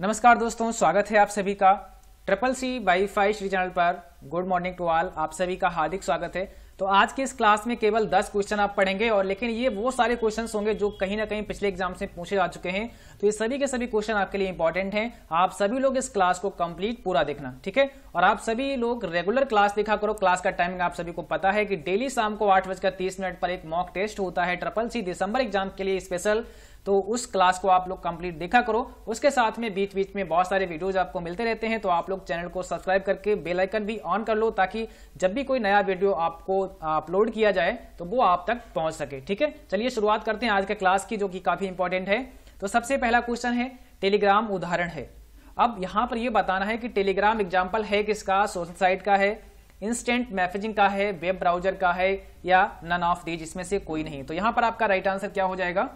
नमस्कार दोस्तों स्वागत है आप सभी का triple C wifi Shri channel पर गुड मॉर्निंग टू ऑल आप सभी का हार्दिक स्वागत है तो आज की इस क्लास में केवल 10 क्वेश्चन आप पढ़ेंगे और लेकिन ये वो सारे क्वेश्चन होंगे जो कहीं ना कहीं पिछले एग्जाम से पूछे जा चुके हैं तो ये सभी के सभी क्वेश्चन आपके लिए इंपॉर्टेंट हैं आप सभी लोग इस क्लास को कंप्लीट पूरा देखना ठीक है और आप सभी लोग रेगुलर क्लास देखा करो क्लास का टाइमिंग आप सभी को पता है कि डेली शाम को आठ बजकर तीस मिनट पर एक मॉक टेस्ट होता है ट्रिपल सी दिसंबर एग्जाम के लिए स्पेशल तो उस क्लास को आप लोग कंप्लीट देखा करो उसके साथ में बीच बीच में बहुत सारे वीडियोज आपको मिलते रहते हैं तो आप लोग चैनल को सब्सक्राइब करके बेलाइकन भी ऑन कर लो ताकि जब भी कोई नया वीडियो आपको अपलोड किया जाए तो वो आप तक पहुंच सके ठीक है चलिए शुरुआत करते हैं आज के क्लास की जो कि काफी इंपॉर्टेंट है तो सबसे पहला क्वेश्चन है टेलीग्राम उदाहरण है अब यहां पर यह बताना है कि टेलीग्राम एग्जाम्पल है किसका सोशल साइट का है इंस्टेंट मैसेजिंग का है वेब ब्राउजर का है या नन ऑफ दीज इसमें से कोई नहीं तो यहां पर आपका राइट आंसर क्या हो जाएगा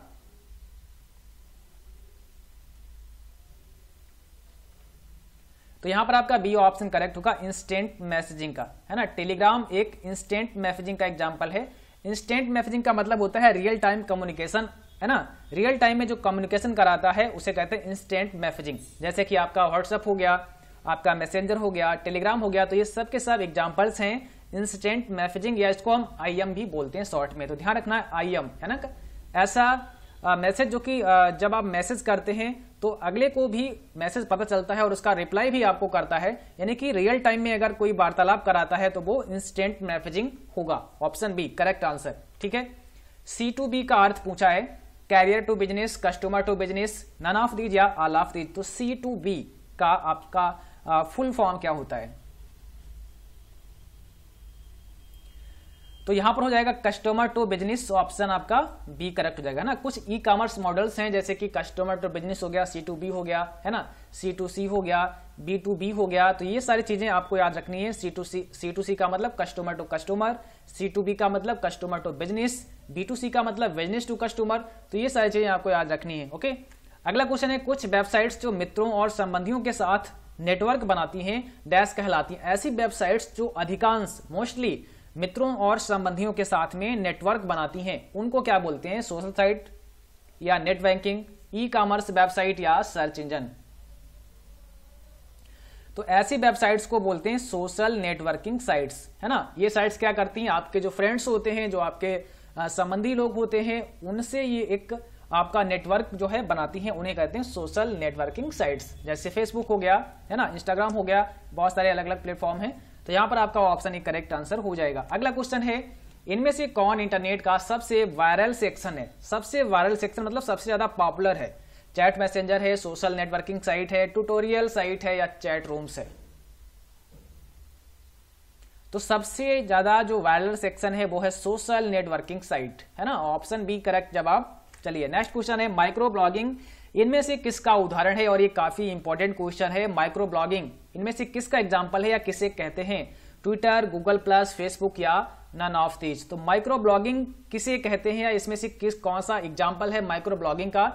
तो यहां पर आपका बी ऑप्शन करेक्ट होगा इंस्टेंट मैसेजिंग का है ना टेलीग्राम एक इंस्टेंट मैसेजिंग का एग्जाम्पल है इंस्टेंट मैसेजिंग का मतलब होता है रियल टाइम कम्युनिकेशन है ना रियल टाइम में जो कम्युनिकेशन कराता है उसे कहते हैं इंस्टेंट मैसेजिंग जैसे कि आपका व्हाट्सअप हो गया आपका मैसेंजर हो गया टेलीग्राम हो गया तो ये सब के सब एग्जाम्पल्स हैं इंस्टेंट मैसेजिंग या इसको हम आई भी बोलते हैं शॉर्ट में तो ध्यान रखना आई है ना ऐसा मैसेज जो कि जब आप मैसेज करते हैं तो अगले को भी मैसेज पता चलता है और उसका रिप्लाई भी आपको करता है यानी कि रियल टाइम में अगर कोई वार्तालाप कराता है तो वो इंस्टेंट मैसेजिंग होगा ऑप्शन बी करेक्ट आंसर ठीक है सी टू बी का अर्थ पूछा है carrier to business customer to business none of these या आल ऑफ दीज तो सी टू बी का आपका फुल फॉर्म क्या होता है तो यहां पर हो जाएगा कस्टमर टू बिजनेस ऑप्शन आपका बी करेक्ट हो जाएगा ना कुछ ई कॉमर्स मॉडल्स हैं जैसे कि कस्टमर टू बिजनेस हो गया सी टू बी हो गया है ना सी टू सी हो गया बी टू बी हो गया तो ये सारी चीजें आपको याद रखनी है C to C C to C का मतलब customer to customer C to B का मतलब customer to business B to C का मतलब बिजनेस टू कस्टमर तो ये सारी चीजें आपको याद रखनी है ओके अगला क्वेश्चन है कुछ वेबसाइट्स जो मित्रों और संबंधियों के साथ नेटवर्क बनाती हैं डैश कहलाती हैं ऐसी वेबसाइट्स जो अधिकांश मोस्टली मित्रों और संबंधियों के साथ में नेटवर्क बनाती हैं उनको क्या बोलते हैं सोशल साइट या net banking e commerce website या सर्च इंजन तो ऐसी वेबसाइट्स को बोलते हैं सोशल नेटवर्किंग साइट्स है ना ये साइट्स क्या करती हैं आपके जो फ्रेंड्स होते हैं जो आपके संबंधी लोग होते हैं उनसे ये एक आपका नेटवर्क जो है बनाती है उन्हें कहते हैं सोशल नेटवर्किंग साइट्स जैसे फेसबुक हो गया है ना इंस्टाग्राम हो गया बहुत सारे अलग अलग प्लेटफॉर्म हैं तो यहां पर आपका ऑप्शन एक करेक्ट आंसर हो जाएगा अगला क्वेश्चन है इनमें से कौन इंटरनेट का सबसे वायरल सेक्शन है सबसे वायरल सेक्शन मतलब सबसे ज्यादा पॉपुलर है चैट मैसेंजर है सोशल नेटवर्किंग साइट है ट्यूटोरियल साइट है या चैट रूम्स है तो सबसे ज्यादा जो वायरल सेक्शन है वो है सोशल नेटवर्किंग साइट है ना ऑप्शन बी करेक्ट जवाब चलिए नेक्स्ट क्वेश्चन है माइक्रो ब्लॉगिंग इनमें से किसका उदाहरण है और ये काफी इंपॉर्टेंट क्वेश्चन है माइक्रो ब्लॉगिंग इनमें से किसका एग्जाम्पल है या किसे कहते हैं ट्विटर गूगल प्लस फेसबुक या नन ऑफ दीज तो माइक्रो ब्लॉगिंग किसे कहते हैं या इसमें से किस कौन सा एग्जाम्पल है माइक्रो ब्लॉगिंग का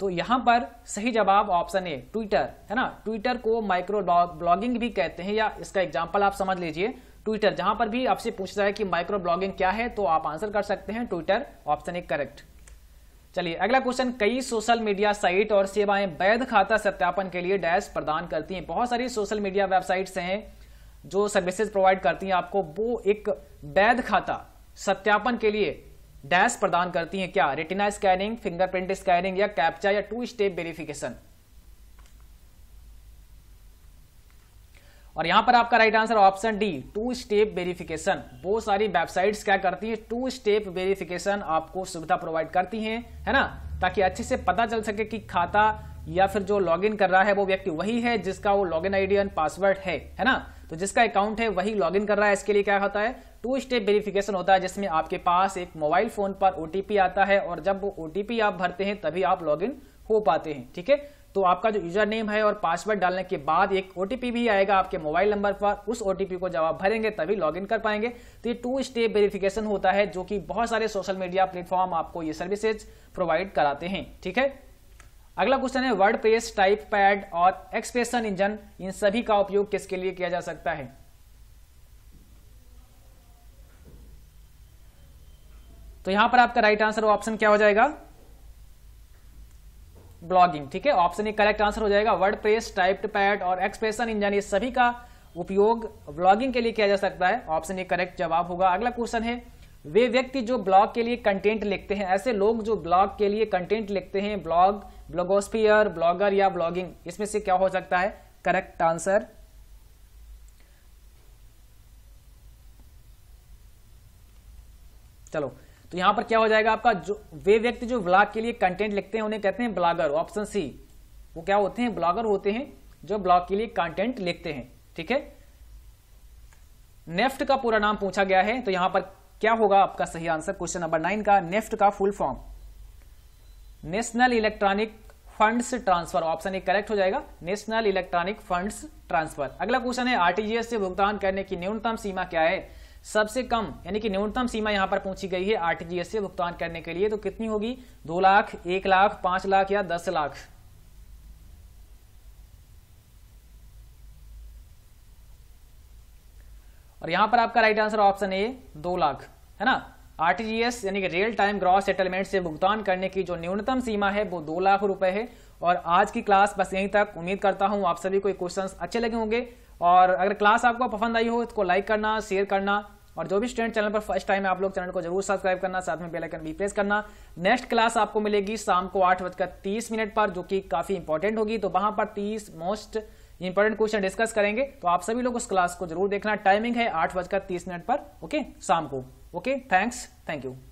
तो यहां पर सही जवाब ऑप्शन ए ट्विटर है ना ट्विटर को माइक्रो ब्लॉगिंग भी कहते हैं या इसका एग्जाम्पल आप समझ लीजिए ट्विटर जहां पर भी आपसे पूछता है कि माइक्रो ब्लॉगिंग क्या है तो आप आंसर कर सकते हैं ट्विटर ऑप्शन ए करेक्ट चलिए अगला क्वेश्चन कई सोशल मीडिया साइट और सेवाएं वैध खाता सत्यापन के लिए डैश प्रदान करती हैं बहुत सारी सोशल मीडिया वेबसाइट्स हैं जो सर्विसेज प्रोवाइड करती हैं आपको वो एक वैध खाता सत्यापन के लिए डैश प्रदान करती हैं क्या रेटिना स्कैनिंग फिंगरप्रिंट स्कैनिंग या कैप्चा या टू स्टेप वेरिफिकेशन और यहां पर आपका right answer option D two step verification वो सारी वेबसाइट्स क्या करती हैं टू स्टेप वेरिफिकेशन आपको सुविधा प्रोवाइड करती हैं है ना ताकि अच्छे से पता चल सके कि खाता या फिर जो लॉगिन कर रहा है वो व्यक्ति वही है जिसका वो लॉगिन आईडी एंड पासवर्ड है है ना तो जिसका अकाउंट है वही लॉगिन कर रहा है इसके लिए क्या होता है टू स्टेप वेरिफिकेशन होता है जिसमें आपके पास एक मोबाइल फोन पर ओटीपी आता है और जब वो ओटीपी आप भरते हैं तभी आप लॉगिन हो पाते हैं ठीक है तो आपका जो यूजर नेम है और पासवर्ड डालने के बाद एक ओटीपी भी आएगा आपके मोबाइल नंबर पर उस ओटीपी को जब आप भरेंगे तभी लॉगिन कर पाएंगे तो ये टू स्टेप वेरिफिकेशन होता है जो कि बहुत सारे सोशल मीडिया प्लेटफॉर्म आपको ये सर्विसेज प्रोवाइड कराते हैं ठीक है अगला क्वेश्चन है वर्ड प्रेस टाइप पैड और एक्सप्रेशन इंजन इन सभी का उपयोग किसके लिए किया जा सकता है तो यहां पर आपका राइट आंसर ऑप्शन क्या हो जाएगा ब्लॉगिंग ठीक है ऑप्शन ए करेक्ट आंसर हो जाएगा वर्ड प्रेस टाइप्ड पैड और एक्सप्रेशन इंजन ये सभी का उपयोग ब्लॉगिंग के लिए किया जा सकता है ऑप्शन ए करेक्ट जवाब होगा अगला क्वेश्चन है वे व्यक्ति जो ब्लॉग के लिए कंटेंट लिखते हैं ऐसे लोग जो ब्लॉग के लिए कंटेंट लिखते हैं ब्लॉग ब्लॉगोस्फियर ब्लॉगर या ब्लॉगिंग इसमें से क्या हो सकता है करेक्ट आंसर चलो तो यहां पर क्या हो जाएगा आपका जो वे व्यक्ति जो ब्लॉग के लिए कंटेंट लिखते हैं उन्हें कहते हैं ब्लॉगर ऑप्शन सी वो क्या होते हैं ब्लॉगर होते हैं जो ब्लॉग के लिए कंटेंट लिखते हैं ठीक है नेफ्ट का पूरा नाम पूछा गया है तो यहां पर क्या होगा आपका सही आंसर क्वेश्चन नंबर नाइन का नेफ्ट का full form national electronic funds transfer option A correct हो जाएगा नेशनल इलेक्ट्रॉनिक फंड्स ट्रांसफर अगला क्वेश्चन है आरटीजीएस से भुगतान करने की न्यूनतम सीमा क्या है सबसे कम यानी कि न्यूनतम सीमा यहां पर पहुंची गई है आरटीजीएस से भुगतान करने के लिए तो कितनी होगी दो लाख एक लाख पांच लाख या दस लाख और यहां पर आपका राइट आंसर ऑप्शन ए दो लाख है ना आरटीजीएस यानी कि रियल टाइम ग्रॉस सेटलमेंट से भुगतान करने की जो न्यूनतम सीमा है वो दो लाख रुपए है और आज की क्लास बस यहीं तक उम्मीद करता हूं आप सभी को क्वेश्चंस अच्छे लगे होंगे और अगर क्लास आपको पसंद आई हो इसको तो लाइक करना शेयर करना और जो भी स्टूडेंट चैनल पर फर्स्ट टाइम है आप लोग चैनल को जरूर सब्सक्राइब करना साथ में बेलाइकन भी प्रेस करना नेक्स्ट क्लास आपको मिलेगी शाम को आठ बजकर तीस मिनट पर जो कि काफी इंपॉर्टेंट होगी तो वहां पर तीस मोस्ट इंपॉर्टेंट क्वेश्चन डिस्कस करेंगे तो आप सभी लोग उस क्लास को जरूर देखना टाइमिंग है आठ बजकर तीस मिनट पर ओके शाम को ओके थैंक्स थैंक यू